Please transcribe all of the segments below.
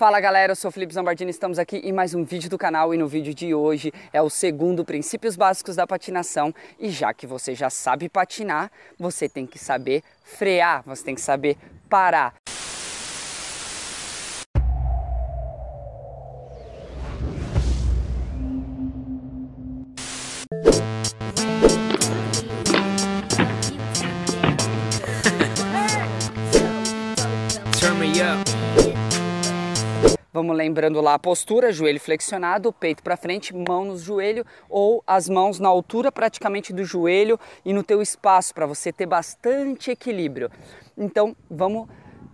Fala galera, eu sou Felipe Zambardini, estamos aqui em mais um vídeo do canal e no vídeo de hoje é o segundo princípios básicos da patinação e já que você já sabe patinar, você tem que saber frear, você tem que saber parar. Turn me up. Vamos lembrando lá a postura, joelho flexionado, peito para frente, mão no joelho ou as mãos na altura praticamente do joelho e no teu espaço para você ter bastante equilíbrio. Então, vamos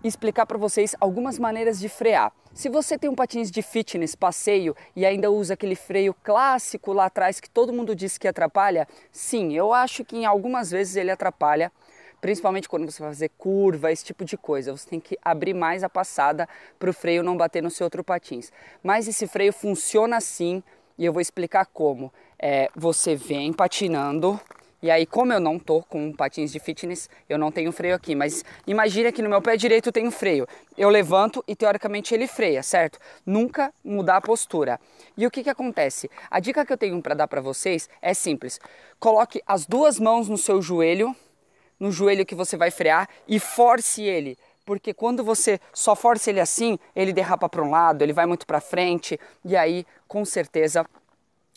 explicar para vocês algumas maneiras de frear. Se você tem um patins de fitness, passeio e ainda usa aquele freio clássico lá atrás que todo mundo diz que atrapalha, sim, eu acho que em algumas vezes ele atrapalha, principalmente quando você vai fazer curva, esse tipo de coisa. Você tem que abrir mais a passada para o freio não bater no seu outro patins. Mas esse freio funciona assim e eu vou explicar como. É, você vem patinando, e aí, como eu não tô com patins de fitness, eu não tenho freio aqui. Mas imagina que no meu pé direito tem um freio. Eu levanto e teoricamente ele freia, certo? Nunca mudar a postura. E o que que acontece? A dica que eu tenho para dar para vocês é simples. Coloque as duas mãos no seu joelho no joelho que você vai frear e force ele. Porque quando você só força ele assim, ele derrapa para um lado, ele vai muito para frente e aí com certeza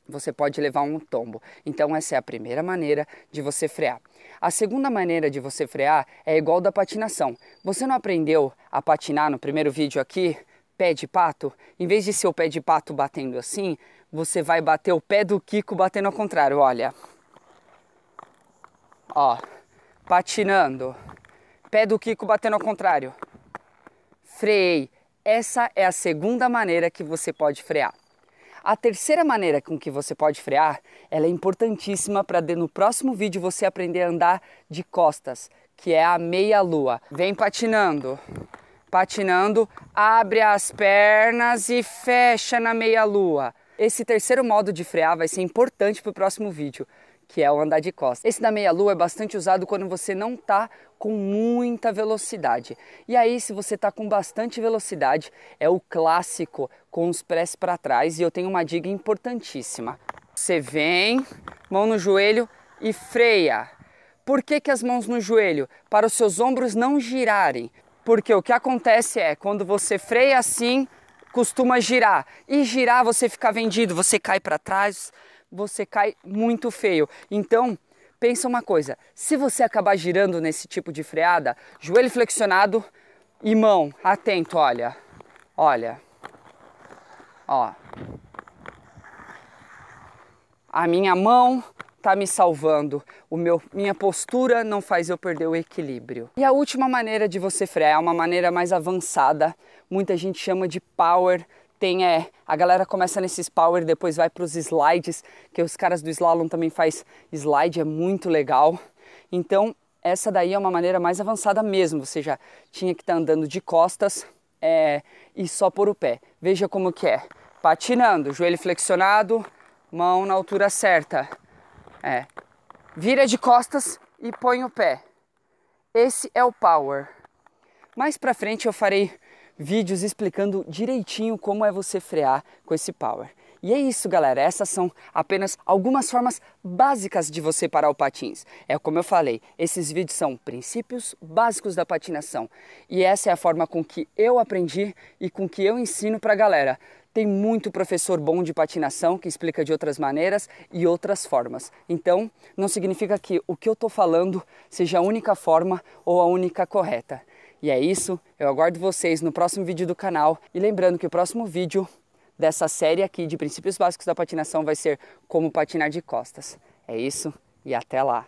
você pode levar um tombo. Então essa é a primeira maneira de você frear. A segunda maneira de você frear é igual da patinação. Você não aprendeu a patinar no primeiro vídeo aqui? Pé de pato, em vez de ser o pé de pato batendo assim, você vai bater o pé do Kiko batendo ao contrário. Olha. Ó patinando, pé do Kiko batendo ao contrário, freiei. Essa é a segunda maneira que você pode frear. A terceira maneira com que você pode frear, ela é importantíssima para no próximo vídeo você aprender a andar de costas, que é a meia lua. Vem patinando, patinando, abre as pernas e fecha na meia lua. Esse terceiro modo de frear vai ser importante para o próximo vídeo que é o andar de costas. Esse da meia-lua é bastante usado quando você não está com muita velocidade. E aí, se você está com bastante velocidade, é o clássico com os pés para trás. E eu tenho uma dica importantíssima. Você vem, mão no joelho e freia. Por que, que as mãos no joelho? Para os seus ombros não girarem. Porque o que acontece é, quando você freia assim, costuma girar. E girar você fica vendido, você cai para trás, você cai muito feio. Então, pensa uma coisa, se você acabar girando nesse tipo de freada, joelho flexionado e mão, atento, olha. Olha. Ó. A minha mão tá me salvando. O meu, minha postura não faz eu perder o equilíbrio. E a última maneira de você frear, é uma maneira mais avançada, muita gente chama de power tem é, a galera começa nesses power, depois vai para os slides, que os caras do slalom também faz slide, é muito legal. Então essa daí é uma maneira mais avançada mesmo, você já tinha que estar tá andando de costas é, e só por o pé. Veja como que é, patinando, joelho flexionado, mão na altura certa, é, vira de costas e põe o pé. Esse é o power. Mais para frente eu farei vídeos explicando direitinho como é você frear com esse power. E é isso, galera. Essas são apenas algumas formas básicas de você parar o patins. É como eu falei, esses vídeos são princípios básicos da patinação. E essa é a forma com que eu aprendi e com que eu ensino para a galera. Tem muito professor bom de patinação que explica de outras maneiras e outras formas. Então, não significa que o que eu estou falando seja a única forma ou a única correta. E é isso, eu aguardo vocês no próximo vídeo do canal. E lembrando que o próximo vídeo dessa série aqui de princípios básicos da patinação vai ser como patinar de costas. É isso e até lá!